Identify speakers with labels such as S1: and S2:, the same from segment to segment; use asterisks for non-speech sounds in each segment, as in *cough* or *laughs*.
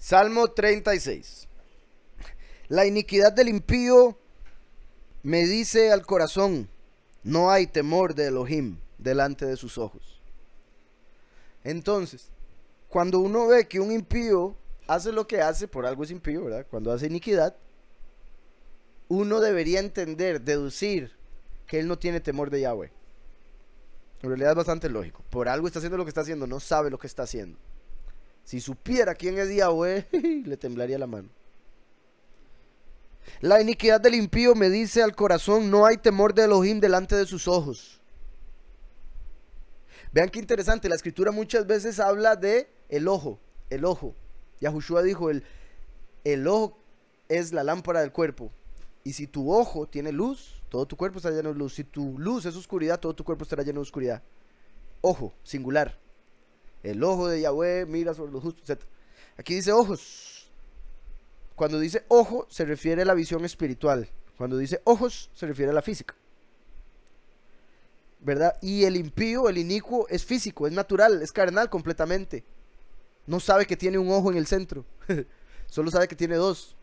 S1: Salmo 36. La iniquidad del impío me dice al corazón, no hay temor de Elohim delante de sus ojos. Entonces, cuando uno ve que un impío hace lo que hace, por algo es impío, ¿verdad? Cuando hace iniquidad, uno debería entender, deducir que él no tiene temor de Yahweh. En realidad es bastante lógico. Por algo está haciendo lo que está haciendo, no sabe lo que está haciendo. Si supiera quién es Yahweh, *laughs* le temblaría la mano. La iniquidad del impío me dice al corazón, no hay temor de Elohim delante de sus ojos. Vean qué interesante, la escritura muchas veces habla de el ojo, el ojo. Yahushua dijo, el, el ojo es la lámpara del cuerpo. Y si tu ojo tiene luz, todo tu cuerpo está lleno de luz. Si tu luz es oscuridad, todo tu cuerpo estará lleno de oscuridad. Ojo, singular. El ojo de Yahweh mira sobre los justos, etc. Aquí dice ojos. Cuando dice ojo, se refiere a la visión espiritual. Cuando dice ojos, se refiere a la física. ¿Verdad? Y el impío, el inicuo, es físico, es natural, es carnal completamente. No sabe que tiene un ojo en el centro. *laughs* solo sabe que tiene dos.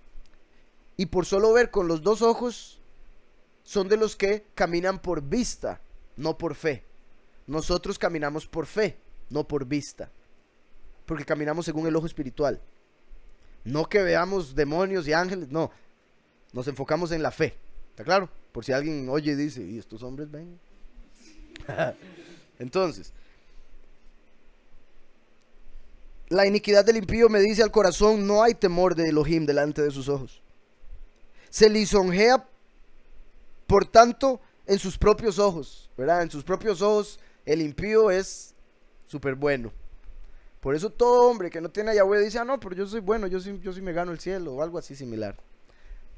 S1: Y por solo ver con los dos ojos, son de los que caminan por vista, no por fe. Nosotros caminamos por fe no por vista. Porque caminamos según el ojo espiritual. No que veamos demonios y ángeles, no. Nos enfocamos en la fe. ¿Está claro? Por si alguien oye y dice, ¿y estos hombres ven? *laughs* Entonces, la iniquidad del impío me dice al corazón, no hay temor de Elohim delante de sus ojos. Se lisonjea, por tanto, en sus propios ojos, ¿verdad? En sus propios ojos, el impío es súper bueno. Por eso todo hombre que no tiene a Yahweh dice, ah, no, pero yo soy bueno, yo sí, yo sí me gano el cielo o algo así similar.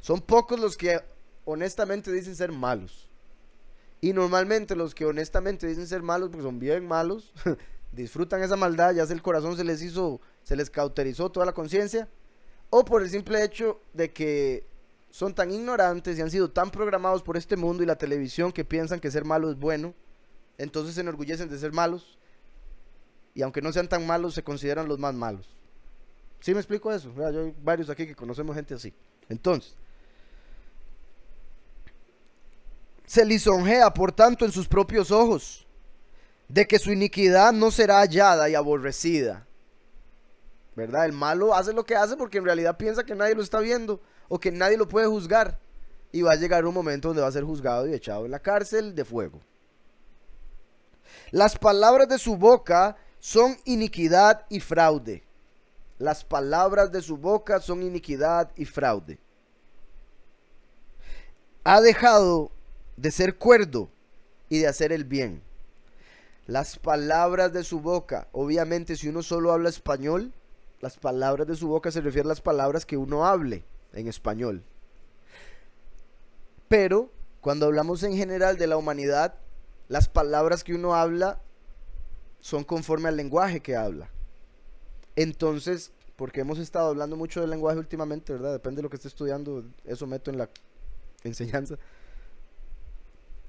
S1: Son pocos los que honestamente dicen ser malos. Y normalmente los que honestamente dicen ser malos, porque son bien malos, *laughs* disfrutan esa maldad, ya es el corazón se les hizo, se les cauterizó toda la conciencia, o por el simple hecho de que son tan ignorantes y han sido tan programados por este mundo y la televisión que piensan que ser malo es bueno, entonces se enorgullecen de ser malos y aunque no sean tan malos, se consideran los más malos. ¿Sí me explico eso? hay varios aquí que conocemos gente así. Entonces, se lisonjea, por tanto, en sus propios ojos, de que su iniquidad no será hallada y aborrecida. ¿Verdad? El malo hace lo que hace porque en realidad piensa que nadie lo está viendo o que nadie lo puede juzgar. Y va a llegar un momento donde va a ser juzgado y echado en la cárcel de fuego. Las palabras de su boca son iniquidad y fraude. Las palabras de su boca son iniquidad y fraude. Ha dejado de ser cuerdo y de hacer el bien. Las palabras de su boca, obviamente si uno solo habla español, las palabras de su boca se refieren a las palabras que uno hable en español. Pero cuando hablamos en general de la humanidad, las palabras que uno habla son conforme al lenguaje que habla. Entonces, porque hemos estado hablando mucho del lenguaje últimamente, ¿verdad? Depende de lo que esté estudiando, eso meto en la enseñanza.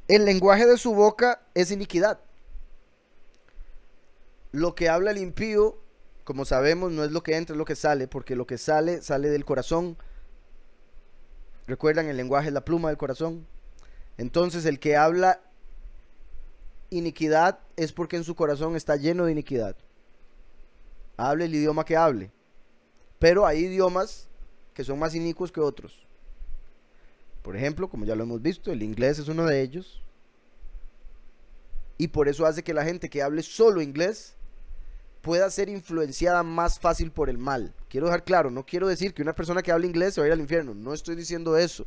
S1: El lenguaje de su boca es iniquidad. Lo que habla el impío, como sabemos, no es lo que entra, es lo que sale, porque lo que sale sale del corazón. Recuerdan, el lenguaje es la pluma del corazón. Entonces, el que habla iniquidad es porque en su corazón está lleno de iniquidad. Hable el idioma que hable. Pero hay idiomas que son más inicuos que otros. Por ejemplo, como ya lo hemos visto, el inglés es uno de ellos. Y por eso hace que la gente que hable solo inglés pueda ser influenciada más fácil por el mal. Quiero dejar claro, no quiero decir que una persona que hable inglés se va al infierno, no estoy diciendo eso.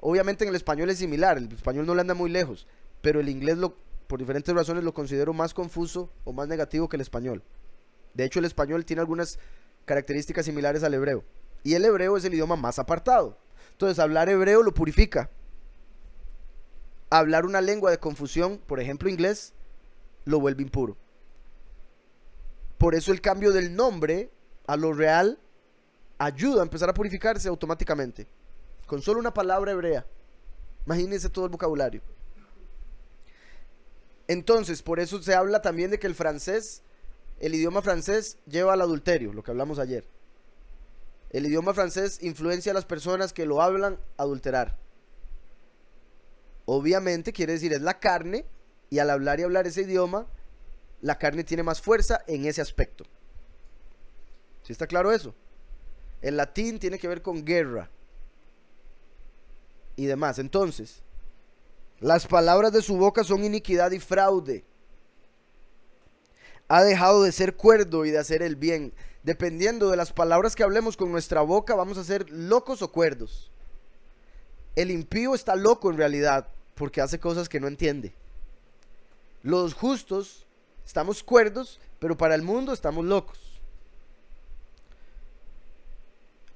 S1: Obviamente en el español es similar, el español no le anda muy lejos, pero el inglés lo por diferentes razones lo considero más confuso o más negativo que el español. De hecho, el español tiene algunas características similares al hebreo. Y el hebreo es el idioma más apartado. Entonces, hablar hebreo lo purifica. Hablar una lengua de confusión, por ejemplo inglés, lo vuelve impuro. Por eso el cambio del nombre a lo real ayuda a empezar a purificarse automáticamente. Con solo una palabra hebrea. Imagínense todo el vocabulario. Entonces, por eso se habla también de que el francés, el idioma francés lleva al adulterio, lo que hablamos ayer. El idioma francés influencia a las personas que lo hablan a adulterar. Obviamente quiere decir es la carne y al hablar y hablar ese idioma, la carne tiene más fuerza en ese aspecto. ¿Sí está claro eso? El latín tiene que ver con guerra y demás. Entonces, las palabras de su boca son iniquidad y fraude. Ha dejado de ser cuerdo y de hacer el bien. Dependiendo de las palabras que hablemos con nuestra boca, vamos a ser locos o cuerdos. El impío está loco en realidad porque hace cosas que no entiende. Los justos estamos cuerdos, pero para el mundo estamos locos.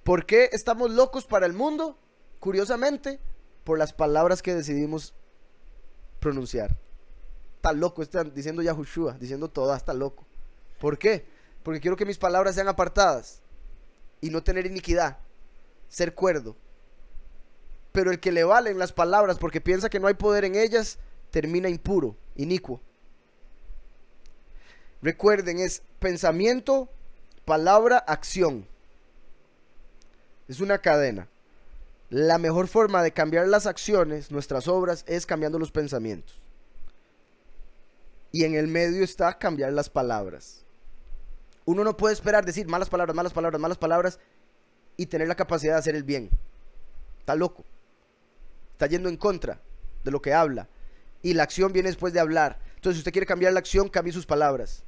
S1: ¿Por qué estamos locos para el mundo? Curiosamente, por las palabras que decidimos pronunciar. Está loco, están diciendo Yahushua, diciendo toda, está loco. ¿Por qué? Porque quiero que mis palabras sean apartadas y no tener iniquidad, ser cuerdo. Pero el que le valen las palabras porque piensa que no hay poder en ellas, termina impuro, inicuo. Recuerden, es pensamiento, palabra, acción. Es una cadena. La mejor forma de cambiar las acciones, nuestras obras, es cambiando los pensamientos. Y en el medio está cambiar las palabras. Uno no puede esperar decir malas palabras, malas palabras, malas palabras y tener la capacidad de hacer el bien. Está loco. Está yendo en contra de lo que habla. Y la acción viene después de hablar. Entonces, si usted quiere cambiar la acción, cambie sus palabras.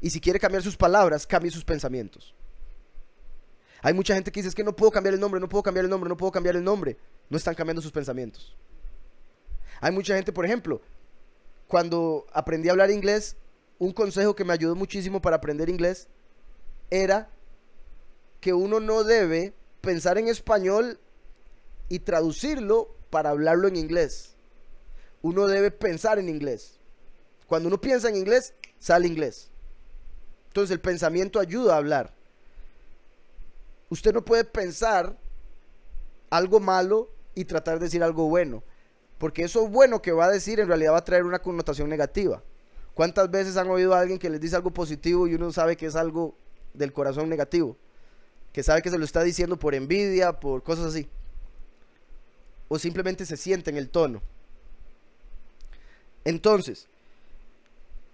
S1: Y si quiere cambiar sus palabras, cambie sus pensamientos. Hay mucha gente que dice, es que no puedo cambiar el nombre, no puedo cambiar el nombre, no puedo cambiar el nombre. No están cambiando sus pensamientos. Hay mucha gente, por ejemplo, cuando aprendí a hablar inglés, un consejo que me ayudó muchísimo para aprender inglés era que uno no debe pensar en español y traducirlo para hablarlo en inglés. Uno debe pensar en inglés. Cuando uno piensa en inglés, sale inglés. Entonces el pensamiento ayuda a hablar. Usted no puede pensar algo malo y tratar de decir algo bueno, porque eso bueno que va a decir en realidad va a traer una connotación negativa. ¿Cuántas veces han oído a alguien que les dice algo positivo y uno sabe que es algo del corazón negativo? Que sabe que se lo está diciendo por envidia, por cosas así. O simplemente se siente en el tono. Entonces,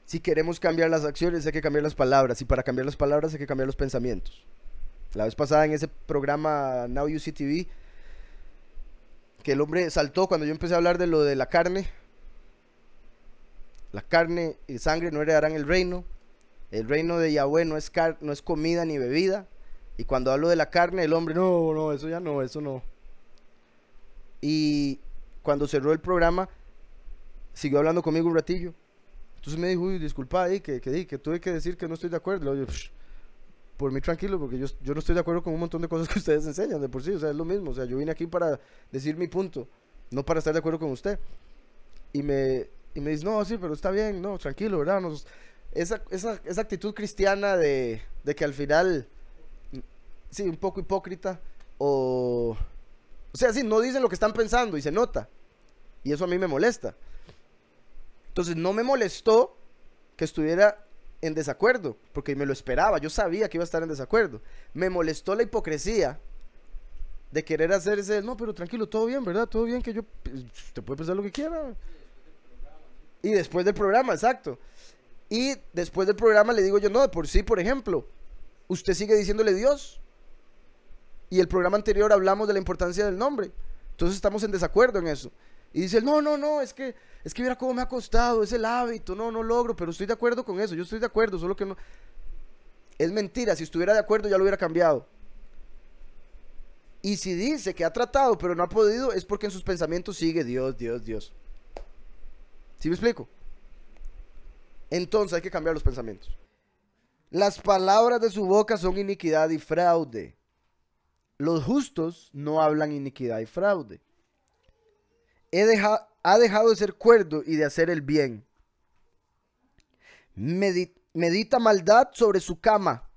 S1: si queremos cambiar las acciones, hay que cambiar las palabras. Y para cambiar las palabras, hay que cambiar los pensamientos la vez pasada en ese programa Now You TV, que el hombre saltó cuando yo empecé a hablar de lo de la carne. La carne y sangre no heredarán el reino. El reino de Yahweh no es, no es comida ni bebida. Y cuando hablo de la carne, el hombre, no, no, eso ya no, eso no. Y cuando cerró el programa, siguió hablando conmigo un ratillo. Entonces me dijo, uy, disculpa, que, que, tuve que decir que no estoy de acuerdo por mí tranquilo, porque yo, no estoy de acuerdo con un montón de cosas que ustedes enseñan de por sí, o sea, es lo mismo, o sea, yo vine aquí para decir mi punto, no para estar de acuerdo con usted. Y me, y me dice, no, sí, pero está bien, no, tranquilo, ¿verdad? esa, esa, actitud cristiana de, de que al final, mm, sí, un poco hipócrita, o... O sea, sí, no dicen lo que están pensando y se nota. Y eso a mí me molesta. Entonces, no me molestó que estuviera en desacuerdo, porque me lo esperaba, yo sabía que iba a estar en desacuerdo. Me molestó la hipocresía de querer hacerse, no, pero tranquilo, todo bien, ¿verdad? Todo bien, que yo, pues, te puede pensar lo que quiera. Y después del programa, exacto. Y después del programa le digo yo, no, por sí, por ejemplo, usted sigue diciéndole Dios. Y el programa anterior hablamos de la importancia del nombre. Entonces estamos en desacuerdo en eso. Y dice, no, no, no, es que, es que mira cómo me ha costado, es el hábito, no, no logro, pero estoy de acuerdo con eso, yo estoy de acuerdo, solo que no. Es mentira, si estuviera de acuerdo ya lo hubiera cambiado. Y si dice que ha tratado pero no ha podido, es porque en sus pensamientos sigue Dios, Dios, Dios. ¿Sí me explico? Entonces hay que cambiar los pensamientos. Las palabras de su boca son iniquidad y fraude. Los justos no hablan iniquidad y fraude ha dejado de ser cuerdo y de hacer el bien. medita maldad sobre su cama.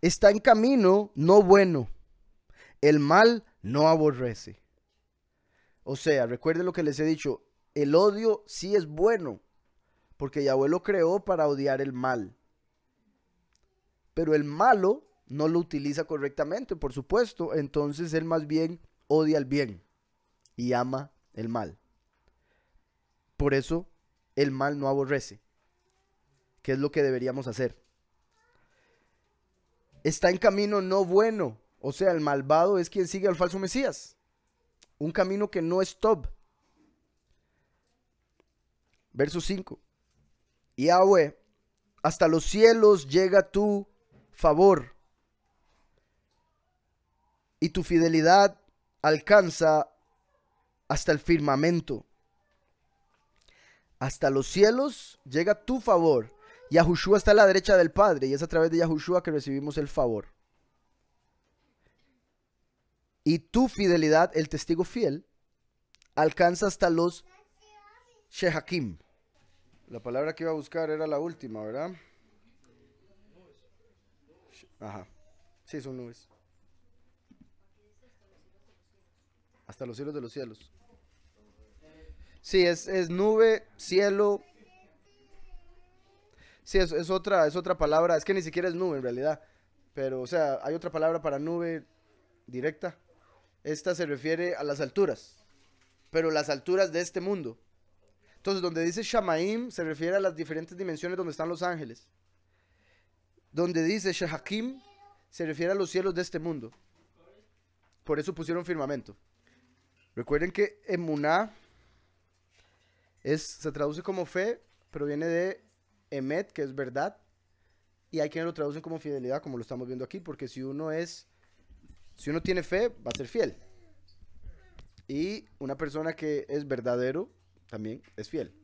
S1: Está en camino no bueno. El mal no aborrece. O sea, recuerden lo que les he dicho. El odio sí es bueno. Porque Yahweh lo creó para odiar el mal. Pero el malo no lo utiliza correctamente, por supuesto. Entonces él más bien odia el bien y ama el mal. Por eso el mal no aborrece, que es lo que deberíamos hacer. Está en camino no bueno, o sea, el malvado es quien sigue al falso Mesías. Un camino que no es top. Verso 5. Yahweh, hasta los cielos llega tu favor y tu fidelidad alcanza hasta el firmamento. Hasta los cielos llega tu favor. Yahushua está a la derecha del Padre y es a través de Yahushua que recibimos el favor. Y tu fidelidad, el testigo fiel, alcanza hasta los Shehakim. La palabra que iba a buscar era la última, ¿verdad? Ajá. Sí, son nubes. hasta los cielos de los cielos. Sí, es, nube, cielo. Sí, es, es, otra, es otra palabra. Es que ni siquiera es nube en realidad. Pero, o sea, hay otra palabra para nube directa. Esta se refiere a las alturas. Pero las alturas de este mundo. Entonces, donde dice Shamaim se refiere a las diferentes dimensiones donde están los ángeles. Donde dice Shahakim se refiere a los cielos de este mundo. Por eso pusieron firmamento. Recuerden que emuná es, se traduce como fe, pero viene de emet, que es verdad. Y hay quienes lo traducen como fidelidad, como lo estamos viendo aquí, porque si uno es, si uno tiene fe, va a ser fiel. Y una persona que es verdadero también es fiel.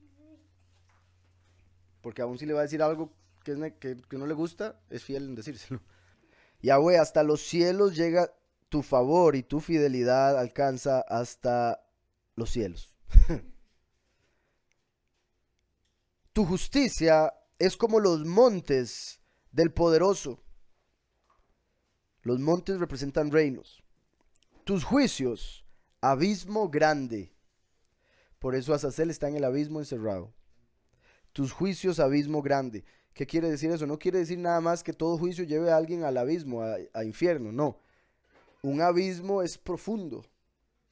S1: Porque aún si le va a decir algo que, es que, que no le gusta, es fiel en decírselo. *laughs* Yahweh, hasta los cielos llega tu favor y tu fidelidad alcanza hasta los cielos. *laughs* tu justicia es como los montes del poderoso. Los montes representan reinos. Tus juicios, abismo grande. Por eso Azazel está en el abismo encerrado. Tus juicios, abismo grande. ¿Qué quiere decir eso? No quiere decir nada más que todo juicio lleve a alguien al abismo, a, a infierno, no un abismo es profundo.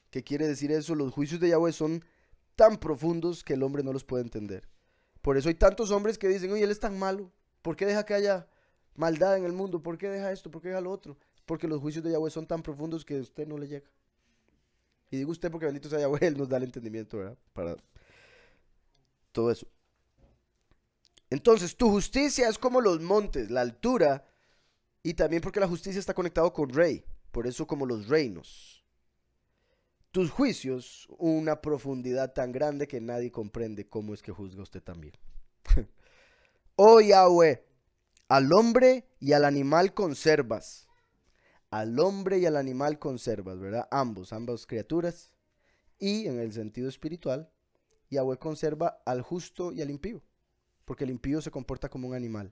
S1: ¿Qué quiere decir eso? Los juicios de Yahweh son tan profundos que el hombre no los puede entender. Por eso hay tantos hombres que dicen, oye, él es tan malo. ¿Por qué deja que haya maldad en el mundo? ¿Por qué deja esto? ¿Por qué deja lo otro? Porque los juicios de Yahweh son tan profundos que a usted no le llega. Y digo usted porque bendito sea Yahweh, *laughs* él nos da el entendimiento, ¿verdad? Para todo eso. Entonces, tu justicia es como los montes, la altura, y también porque la justicia está conectado con rey por eso como los reinos. Tus juicios, una profundidad tan grande que nadie comprende cómo es que juzga usted también. *laughs* oh Yahweh, al hombre y al animal conservas. Al hombre y al animal conservas, ¿verdad? Ambos, ambas criaturas. Y en el sentido espiritual, Yahweh conserva al justo y al impío. Porque el impío se comporta como un animal.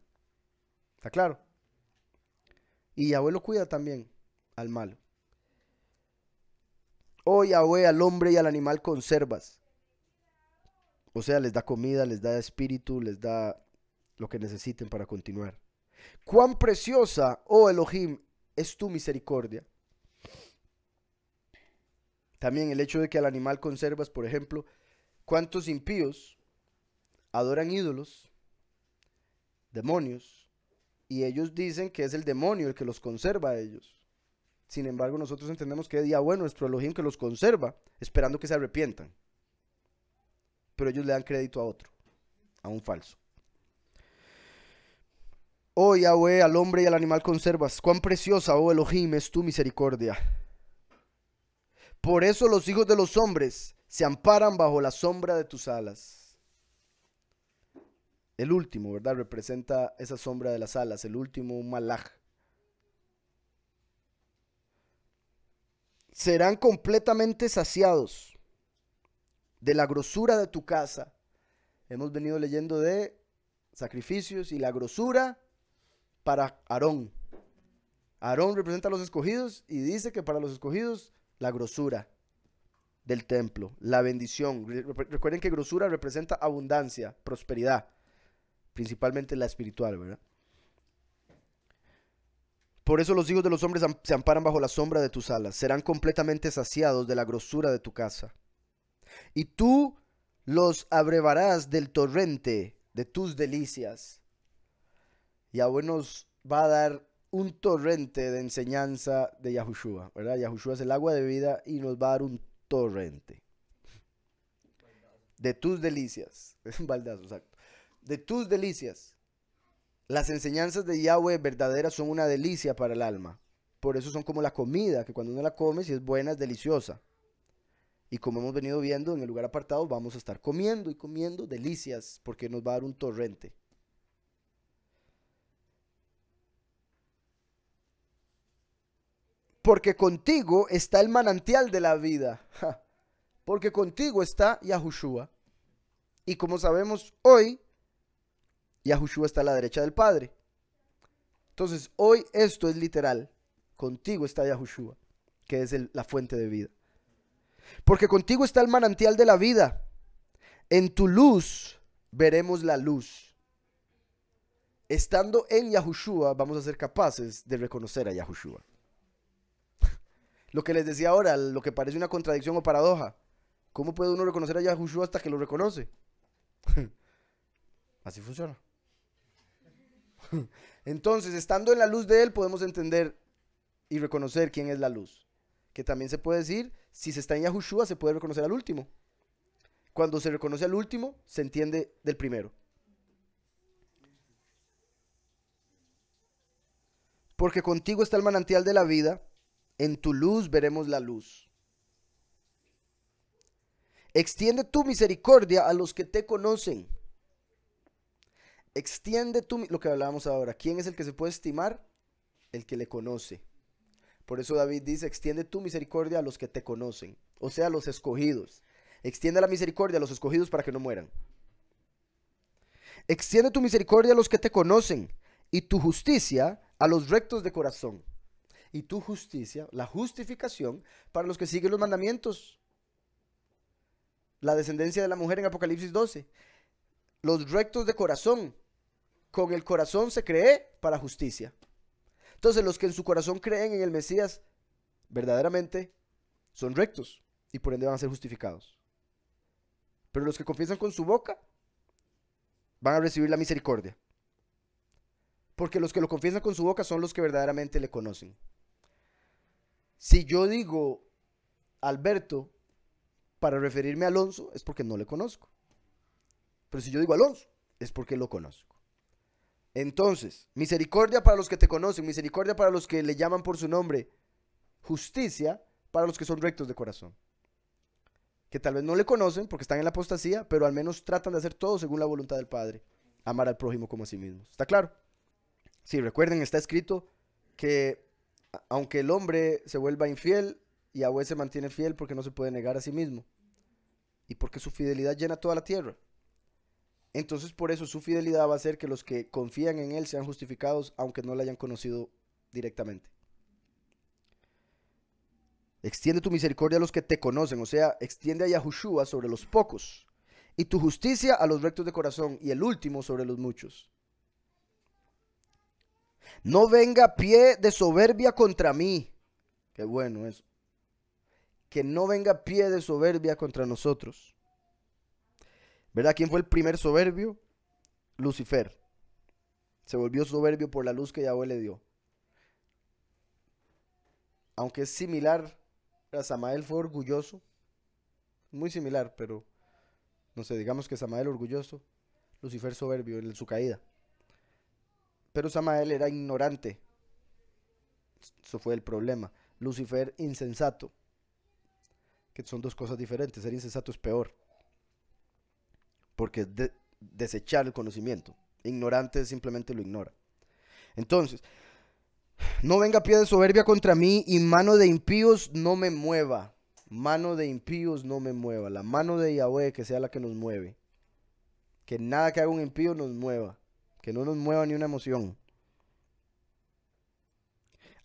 S1: ¿Está claro? Y Yahweh lo cuida también al malo. a Yahweh, al hombre y al animal conservas. O sea, les da comida, les da espíritu, les da lo que necesiten para continuar. Cuán preciosa, oh Elohim, es tu misericordia. También el hecho de que al animal conservas, por ejemplo, cuántos impíos adoran ídolos, demonios, y ellos dicen que es el demonio el que los conserva a ellos. Sin embargo, nosotros entendemos que día bueno nuestro Elohim que los conserva, esperando que se arrepientan. Pero ellos le dan crédito a otro, a un falso. Oh Yahweh, al hombre y al animal conservas. Cuán preciosa, oh Elohim, es tu misericordia. Por eso los hijos de los hombres se amparan bajo la sombra de tus alas. El último, ¿verdad? Representa esa sombra de las alas, el último malaj serán completamente saciados de la grosura de tu casa. Hemos venido leyendo de sacrificios y la grosura para Aarón. Aarón representa a los escogidos y dice que para los escogidos la grosura del templo, la bendición. Recuerden que grosura representa abundancia, prosperidad, principalmente la espiritual, ¿verdad? Por eso los hijos de los hombres se amparan bajo la sombra de tus alas, serán completamente saciados de la grosura de tu casa. Y tú los abrevarás del torrente de tus delicias. Y a nos va a dar un torrente de enseñanza de Yahushua, ¿verdad? Yahushua es el agua de vida y nos va a dar un torrente. De tus delicias. Es *laughs* un baldazo, exacto. De tus delicias. Las enseñanzas de Yahweh verdaderas son una delicia para el alma. Por eso son como la comida, que cuando uno la come, si es buena, es deliciosa. Y como hemos venido viendo, en el lugar apartado vamos a estar comiendo y comiendo delicias, porque nos va a dar un torrente. Porque contigo está el manantial de la vida. Porque contigo está Yahushua. Y como sabemos hoy, Yahushua está a la derecha del Padre. Entonces, hoy esto es literal. Contigo está Yahushua, que es la fuente de vida. Porque contigo está el manantial de la vida. En tu luz veremos la luz. Estando en Yahushua, vamos a ser capaces de reconocer a Yahushua. *laughs* Lo que les decía ahora, lo que parece una contradicción o paradoja. ¿Cómo puede uno reconocer a Yahushua hasta que lo reconoce? *laughs* Así funciona. Entonces, estando en la luz de Él, podemos entender y reconocer quién es la luz. Que también se puede decir, si se está en Yahushua, se puede reconocer al último. Cuando se reconoce al último, se entiende del primero. Porque contigo está el manantial de la vida, en tu luz veremos la luz. Extiende tu misericordia a los que te conocen Extiende tú lo que hablábamos ahora. ¿Quién es el que se puede estimar? El que le conoce. Por eso David dice, extiende tu misericordia a los que te conocen, o sea, los escogidos. Extiende la misericordia a los escogidos para que no mueran. Extiende tu misericordia a los que te conocen y tu justicia a los rectos de corazón. Y tu justicia, la justificación para los que siguen los mandamientos. La descendencia de la mujer en Apocalipsis 12. Los rectos de corazón, con el corazón se cree para justicia. Entonces los que en su corazón creen en el Mesías verdaderamente son rectos y por ende van a ser justificados. Pero los que confiesan con su boca van a recibir la misericordia. Porque los que lo confiesan con su boca son los que verdaderamente le conocen. Si yo digo Alberto para referirme a Alonso, es porque no le conozco. Pero si yo digo Alonso, es porque lo conozco. Entonces, misericordia para los que te conocen, misericordia para los que le llaman por su nombre, justicia para los que son rectos de corazón. Que tal vez no le conocen porque están en la apostasía, pero al menos tratan de hacer todo según la voluntad del Padre. Amar al prójimo como a sí mismo. ¿Está claro? Sí, recuerden, está escrito que aunque el hombre se vuelva infiel, y Yahweh se mantiene fiel porque no se puede negar a sí mismo y porque su fidelidad llena toda la tierra. Entonces por eso su fidelidad va a hacer que los que confían en Él sean justificados aunque no le hayan conocido directamente. Extiende tu misericordia a los que te conocen, o sea, extiende a Yahushua sobre los pocos, y tu justicia a los rectos de corazón, y el último sobre los muchos. No venga pie de soberbia contra mí. Qué bueno eso. Que no venga pie de soberbia contra nosotros. ¿Verdad? ¿Quién fue el primer soberbio? Lucifer. Se volvió soberbio por la luz que Yahweh le dio. Aunque es similar, Samael fue orgulloso. Muy similar, pero no sé, digamos que Samael orgulloso, Lucifer soberbio en su caída. Pero Samael era ignorante. Eso fue el problema. Lucifer insensato. Que son dos cosas diferentes. Ser insensato es peor porque es desechar el conocimiento. Ignorante simplemente lo ignora. Entonces, no venga pie de soberbia contra mí y mano de impíos no me mueva. Mano de impíos no me mueva. La mano de Yahweh que sea la que nos mueve. Que nada que haga un impío nos mueva. Que no nos mueva ni una emoción.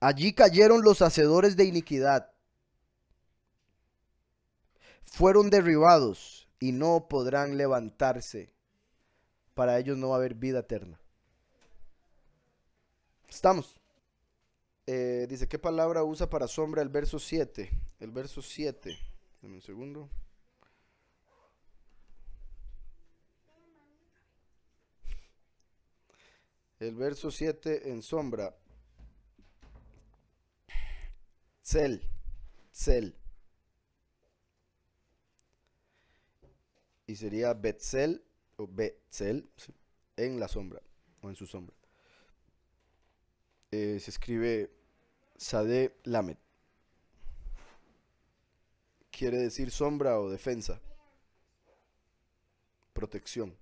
S1: Allí cayeron los hacedores de iniquidad. Fueron derribados y no podrán levantarse. Para ellos no va a haber vida eterna. Estamos. Eh, dice, ¿qué palabra usa para sombra el verso 7? El verso 7. Dame un segundo. El verso 7 en sombra. Cel. Cel. y sería Betzel, o Betzel, en la sombra, o en su sombra. Eh, se escribe Sade Lamet. Quiere decir sombra o defensa. Protección.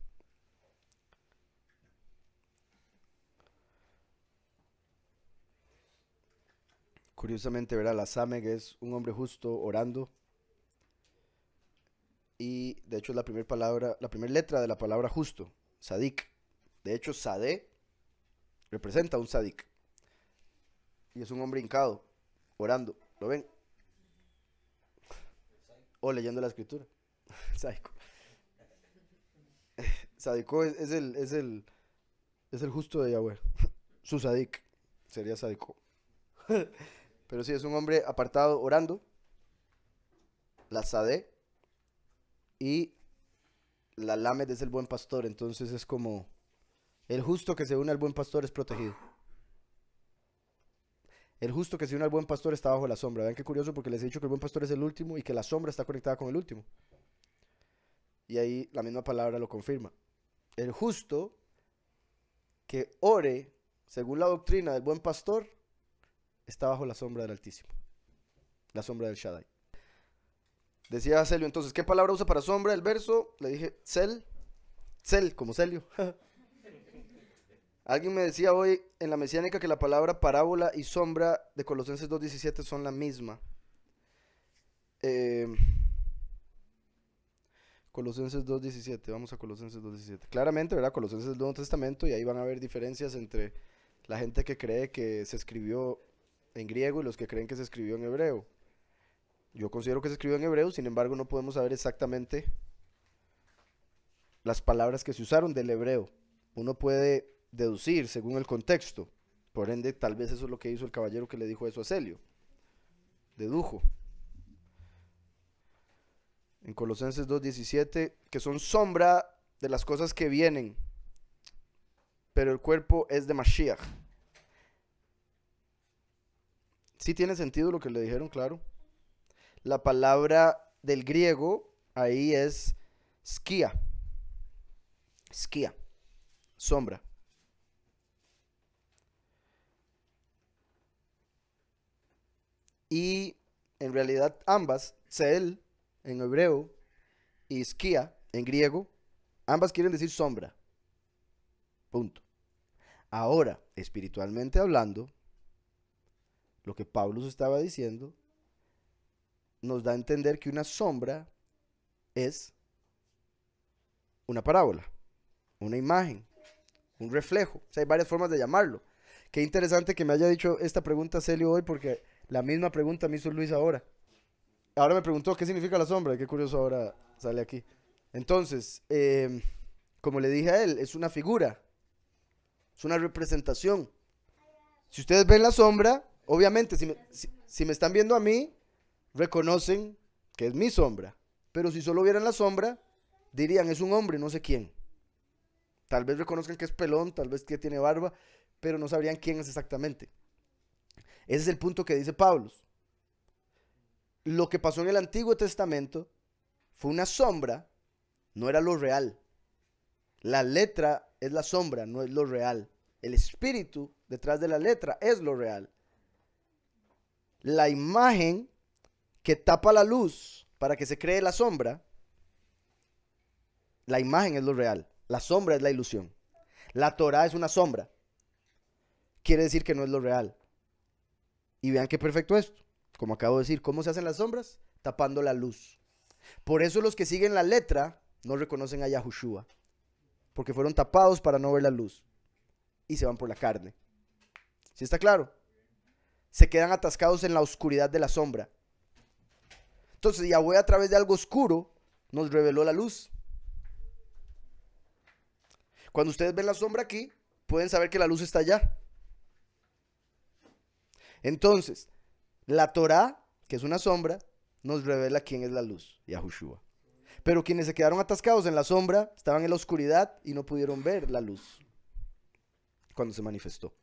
S1: Curiosamente, verá, la que es un hombre justo orando y de hecho es la primera palabra, la primera letra de la palabra justo, sadik. De hecho, Sade representa un sadik. Y es un hombre hincado, orando. ¿Lo ven? O leyendo la escritura. Sadikó. *laughs* Sadikó *laughs* es, el, es, el, justo de Yahweh. *laughs* Su sadik sería Sadikó. Pero sí, es un hombre apartado orando. La Sade y la Lamed es el buen pastor, entonces es como el justo que se une al buen pastor es protegido. El justo que se une al buen pastor está bajo la sombra. Vean qué curioso porque les he dicho que el buen pastor es el último y que la sombra está conectada con el último. Y ahí la misma palabra lo confirma. El justo que ore según la doctrina del buen pastor está bajo la sombra del Altísimo. La sombra del Shaddai. Decía Celio, entonces, ¿qué palabra usa para sombra el verso? Le dije, cel, cel, como Celio. *laughs* Alguien me decía hoy en la mesiánica que la palabra parábola y sombra de Colosenses 2.17 son la misma. Em, Colosenses 2.17, vamos a Colosenses 2.17. Claramente, ¿verdad? Colosenses del Nuevo Testamento y ahí van a haber diferencias entre la gente que cree que se escribió en griego y los que creen que se escribió en hebreo. Yo considero que se escribió en hebreo, sin embargo no podemos saber exactamente las palabras que se usaron del hebreo. Uno puede deducir según el contexto. Por ende, tal vez eso es lo que hizo el caballero que le dijo eso a Celio. Dedujo. En Colosenses 2.17, que son sombra de las cosas que vienen, pero el cuerpo es de Mashiach. Sí tiene sentido lo que le dijeron, claro. La palabra del griego ahí es skia. Skia. Sombra. Y en realidad ambas, Tsel en hebreo y skia en griego, ambas quieren decir sombra. Punto. Ahora, espiritualmente hablando, lo que Pablo estaba diciendo nos da a entender que una sombra es una parábola, una imagen, un reflejo. O sea, hay varias formas de llamarlo. Qué interesante que me haya dicho esta pregunta Celio hoy porque la misma pregunta me hizo Luis ahora. Ahora me preguntó qué significa la sombra. Qué curioso ahora sale aquí. Entonces, em, como le dije a él, es una figura, es una representación. Si ustedes ven la sombra, obviamente, si me están viendo a mí, reconocen que es mi sombra. Pero si solo vieran la sombra, dirían, es un hombre, no sé quién. Tal vez reconozcan que es pelón, tal vez que tiene barba, pero no sabrían quién es exactamente. Ese es el punto que dice Pablo. Lo que pasó en el Antiguo Testamento fue una sombra, no era lo real. La letra es la sombra, no es lo real. El espíritu detrás de la letra es lo real. La imagen que tapa la luz para que se cree la sombra, la imagen es lo real. La sombra es la ilusión. La Torah es una sombra. Quiere decir que no es lo real. Y vean qué perfecto esto. Como acabo de decir, ¿cómo se hacen las sombras? Tapando la luz. Por eso los que siguen la letra no reconocen a Yahushua. Porque fueron tapados para no ver la luz. Y se van por la carne. ¿Si está claro? Se quedan atascados en la oscuridad de la sombra. Entonces Yahweh a través de algo oscuro nos reveló la luz. Cuando ustedes ven la sombra aquí, pueden saber que la luz está allá. Entonces, la Torá, que es una sombra, nos revela quién es la luz, Yahushua. Pero quienes se quedaron atascados en la sombra estaban en la oscuridad y no pudieron ver la luz cuando se manifestó.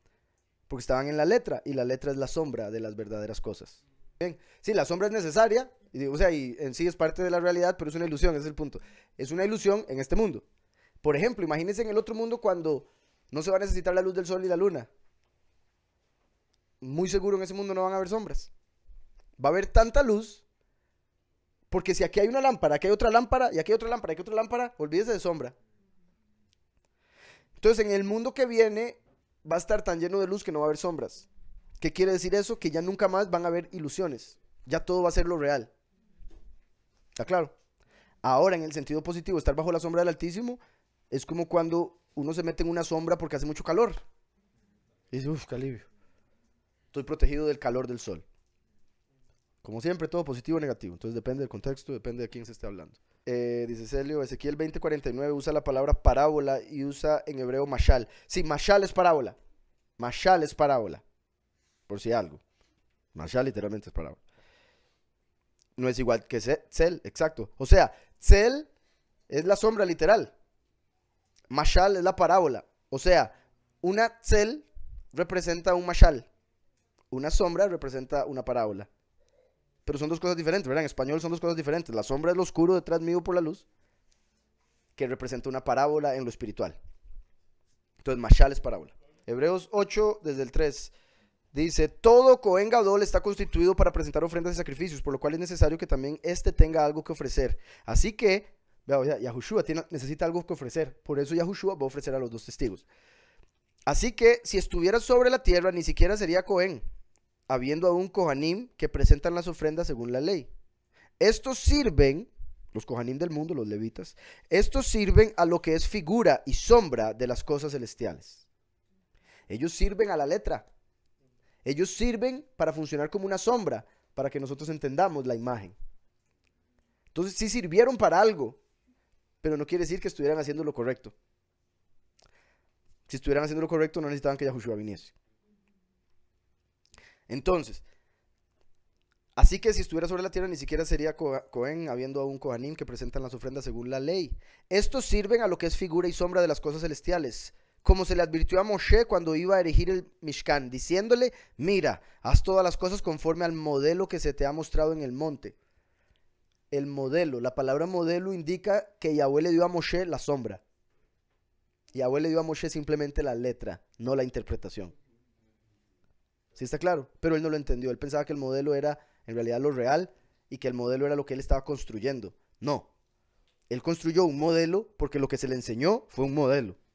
S1: Porque estaban en la letra y la letra es la sombra de las verdaderas cosas bien. Sí, la sombra es necesaria, o sea, y en sí es parte de la realidad, pero es una ilusión, ese es el punto. Es una ilusión en este mundo. Por ejemplo, imagínense en el otro mundo cuando no se va a necesitar la luz del sol y la luna. Muy seguro en ese mundo no van a haber sombras. Va a haber tanta luz, porque si aquí hay una lámpara, aquí hay otra lámpara, y aquí hay otra lámpara, aquí hay otra lámpara, olvídese de sombra. Entonces, en el mundo que viene, va a estar tan lleno de luz que no va a haber sombras. ¿Qué quiere decir eso? Que ya nunca más van a haber ilusiones. Ya todo va a ser lo real. ¿Está claro? Ahora, en el sentido positivo, estar bajo la sombra del Altísimo es como cuando uno se mete en una sombra porque hace mucho calor. Y dice, uff, qué alivio. Estoy protegido del calor del sol. Como siempre, todo positivo o negativo. Entonces depende del contexto, depende de quién se esté hablando. Eh, dice Celio, Ezequiel 20:49 usa la palabra parábola y usa en hebreo mashal. Sí, mashal es parábola. Mashal es parábola por si algo. Mashal literalmente es parábola. No es igual que cel, exacto. O sea, tzel es la sombra literal. Mashal es la parábola. O sea, una Cell representa un Mashal. Una sombra representa una parábola. Pero son dos cosas diferentes, ¿verdad? En español son dos cosas diferentes. La sombra es lo oscuro detrás mío por la luz, que representa una parábola en lo espiritual. Entonces, Mashal es parábola. Hebreos 8, desde el 3. Dice, todo Cohen Gadol está constituido para presentar ofrendas y sacrificios, por lo cual es necesario que también éste tenga algo que ofrecer. Así que, vea, Yahushua necesita algo que ofrecer, por eso Yahushua va a ofrecer a los dos testigos. Así que, si estuviera sobre la tierra, ni siquiera sería Cohen, habiendo aún cohanim que presentan las ofrendas según la ley. Estos sirven, los cohanim del mundo, los levitas, estos sirven a lo que es figura y sombra de las cosas celestiales. Ellos sirven a la letra, ellos sirven para funcionar como una sombra, para que nosotros entendamos la imagen. Entonces sí sirvieron para algo, pero no quiere decir que estuvieran haciendo lo correcto. Si estuvieran haciendo lo correcto, no necesitaban que Yahushua viniese. Entonces, Así que si estuviera sobre la tierra, ni siquiera sería Cohen, habiendo un Cohanim que presentan las ofrendas según la ley. Estos sirven a lo que es figura y sombra de las cosas celestiales, como se le advirtió a Moshe cuando iba a erigir el Mishkan, diciéndole, mira, haz todas las cosas conforme al modelo que se te ha mostrado en el monte. El modelo, la palabra modelo indica que Yahweh le dio a Moshe la sombra. Yahweh le dio a Moshe simplemente la letra, no la interpretación. ¿Sí está claro? Pero él no lo entendió. Él pensaba que el modelo era en realidad lo real y que el modelo era lo que él estaba construyendo. No. Él construyó un modelo porque lo que se le enseñó fue un modelo.